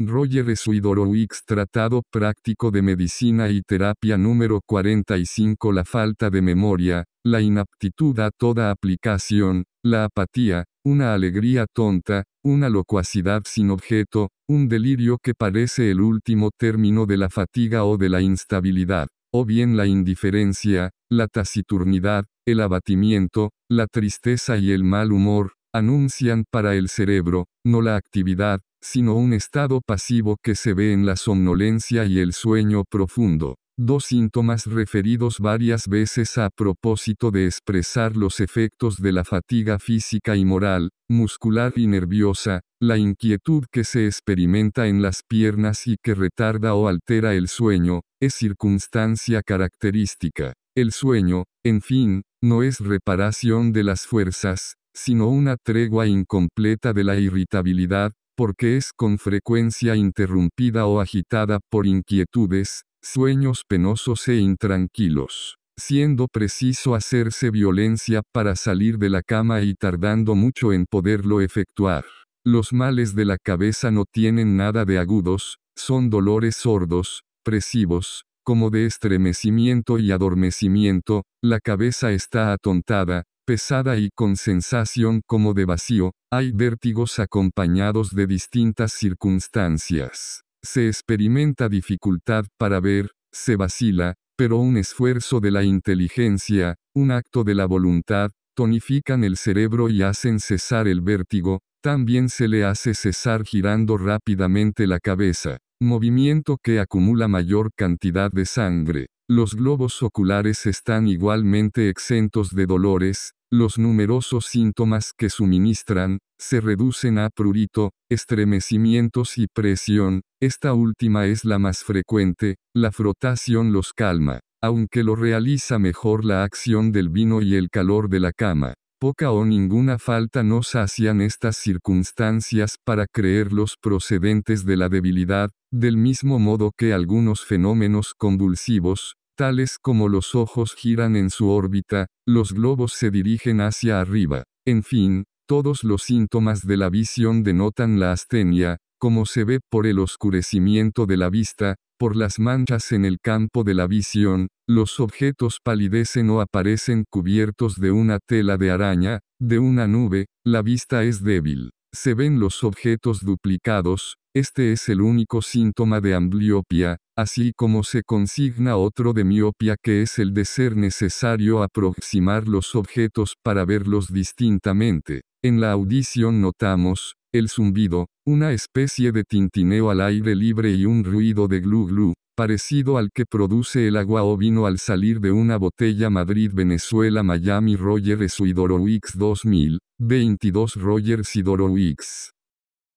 Roger Suidorowicz Tratado Práctico de Medicina y Terapia número 45 La falta de memoria, la inaptitud a toda aplicación, la apatía, una alegría tonta, una locuacidad sin objeto, un delirio que parece el último término de la fatiga o de la instabilidad, o bien la indiferencia, la taciturnidad, el abatimiento, la tristeza y el mal humor, anuncian para el cerebro, no la actividad, sino un estado pasivo que se ve en la somnolencia y el sueño profundo. Dos síntomas referidos varias veces a propósito de expresar los efectos de la fatiga física y moral, muscular y nerviosa, la inquietud que se experimenta en las piernas y que retarda o altera el sueño, es circunstancia característica. El sueño, en fin, no es reparación de las fuerzas, sino una tregua incompleta de la irritabilidad, porque es con frecuencia interrumpida o agitada por inquietudes, sueños penosos e intranquilos, siendo preciso hacerse violencia para salir de la cama y tardando mucho en poderlo efectuar. Los males de la cabeza no tienen nada de agudos, son dolores sordos, presivos, como de estremecimiento y adormecimiento, la cabeza está atontada, pesada y con sensación como de vacío, hay vértigos acompañados de distintas circunstancias. Se experimenta dificultad para ver, se vacila, pero un esfuerzo de la inteligencia, un acto de la voluntad, tonifican el cerebro y hacen cesar el vértigo, también se le hace cesar girando rápidamente la cabeza, movimiento que acumula mayor cantidad de sangre. Los globos oculares están igualmente exentos de dolores, los numerosos síntomas que suministran, se reducen a prurito, estremecimientos y presión, esta última es la más frecuente, la frotación los calma, aunque lo realiza mejor la acción del vino y el calor de la cama. Poca o ninguna falta nos hacían estas circunstancias para creerlos procedentes de la debilidad, del mismo modo que algunos fenómenos convulsivos, tales como los ojos giran en su órbita, los globos se dirigen hacia arriba, en fin, todos los síntomas de la visión denotan la astenia, como se ve por el oscurecimiento de la vista, por las manchas en el campo de la visión, los objetos palidecen o aparecen cubiertos de una tela de araña, de una nube, la vista es débil. Se ven los objetos duplicados, este es el único síntoma de ambliopia, así como se consigna otro de miopia que es el de ser necesario aproximar los objetos para verlos distintamente. En la audición notamos, el zumbido, una especie de tintineo al aire libre y un ruido de glu glu, parecido al que produce el agua o vino al salir de una botella Madrid-Venezuela-Miami Roger X 2000, 22 Rogers Roger Sidorowicz.